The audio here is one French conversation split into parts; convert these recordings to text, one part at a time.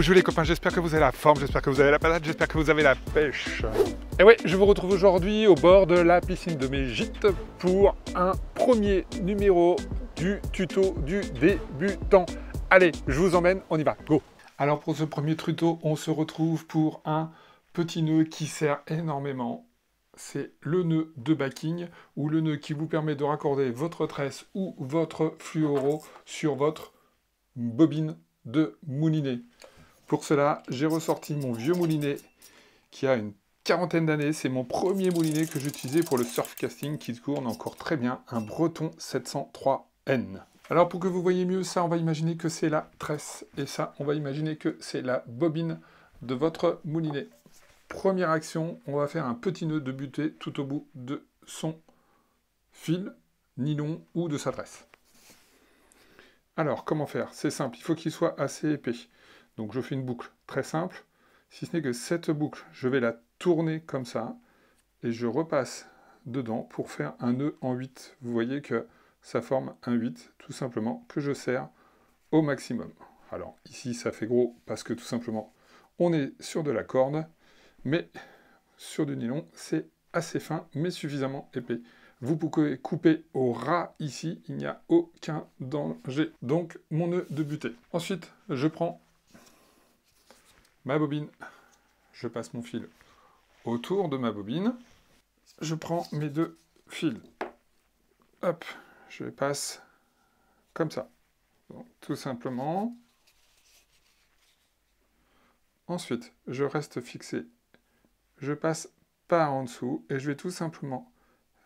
Bonjour les copains J'espère que vous avez la forme, j'espère que vous avez la patate, j'espère que vous avez la pêche. Et eh oui, je vous retrouve aujourd'hui au bord de la piscine de mes gîtes pour un premier numéro du tuto du débutant. Allez, je vous emmène, on y va, go Alors pour ce premier tuto, on se retrouve pour un petit nœud qui sert énormément. C'est le nœud de backing ou le nœud qui vous permet de raccorder votre tresse ou votre fluoro sur votre bobine de moulinet. Pour cela, j'ai ressorti mon vieux moulinet qui a une quarantaine d'années. C'est mon premier moulinet que j'utilisais pour le surfcasting qui tourne encore très bien, un Breton 703N. Alors pour que vous voyez mieux ça, on va imaginer que c'est la tresse et ça, on va imaginer que c'est la bobine de votre moulinet. Première action, on va faire un petit nœud de butée tout au bout de son fil, nylon ou de sa tresse. Alors comment faire C'est simple, il faut qu'il soit assez épais. Donc je fais une boucle très simple, si ce n'est que cette boucle, je vais la tourner comme ça, et je repasse dedans pour faire un nœud en 8. Vous voyez que ça forme un 8, tout simplement, que je serre au maximum. Alors ici, ça fait gros, parce que tout simplement, on est sur de la corde, mais sur du nylon, c'est assez fin, mais suffisamment épais. Vous pouvez couper au ras ici, il n'y a aucun danger. Donc, mon nœud de butée. Ensuite, je prends ma bobine. Je passe mon fil autour de ma bobine. Je prends mes deux fils. Hop, je les passe comme ça. tout simplement. Ensuite, je reste fixé. Je passe par en dessous et je vais tout simplement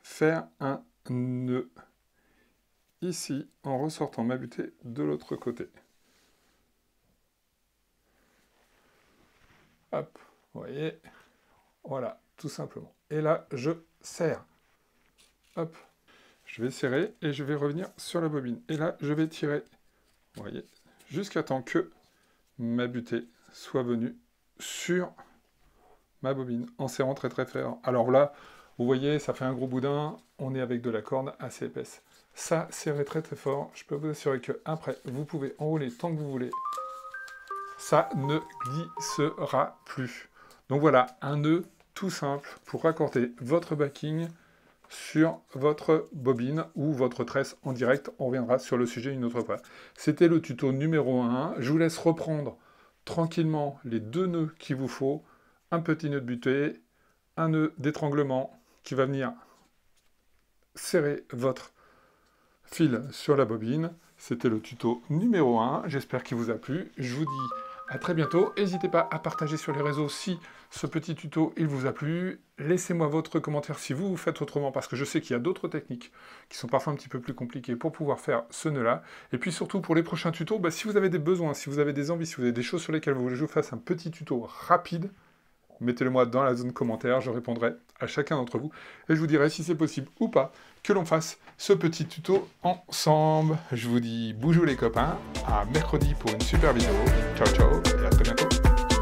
faire un nœud ici en ressortant ma butée de l'autre côté. vous voyez, voilà, tout simplement. Et là, je serre. Hop, je vais serrer et je vais revenir sur la bobine. Et là, je vais tirer, voyez, jusqu'à temps que ma butée soit venue sur ma bobine en serrant très très fort. Alors là, vous voyez, ça fait un gros boudin, on est avec de la corne assez épaisse. Ça, serrer très très fort, je peux vous assurer que après, vous pouvez enrouler tant que vous voulez ça ne glissera plus. Donc voilà, un nœud tout simple pour raccorder votre backing sur votre bobine ou votre tresse en direct. On reviendra sur le sujet une autre fois. C'était le tuto numéro 1. Je vous laisse reprendre tranquillement les deux nœuds qu'il vous faut. Un petit nœud de butée, un nœud d'étranglement qui va venir serrer votre fil sur la bobine. C'était le tuto numéro 1. J'espère qu'il vous a plu. Je vous dis à très bientôt. N'hésitez pas à partager sur les réseaux si ce petit tuto il vous a plu. Laissez-moi votre commentaire si vous vous faites autrement, parce que je sais qu'il y a d'autres techniques qui sont parfois un petit peu plus compliquées pour pouvoir faire ce nœud-là. Et puis surtout pour les prochains tutos, bah, si vous avez des besoins, si vous avez des envies, si vous avez des choses sur lesquelles vous voulez que je vous fasse un petit tuto rapide, mettez-le moi dans la zone commentaire, je répondrai à chacun d'entre vous et je vous dirai si c'est possible ou pas que l'on fasse ce petit tuto ensemble. Je vous dis bonjour les copains, à mercredi pour une super vidéo. Ciao ciao et à très bientôt.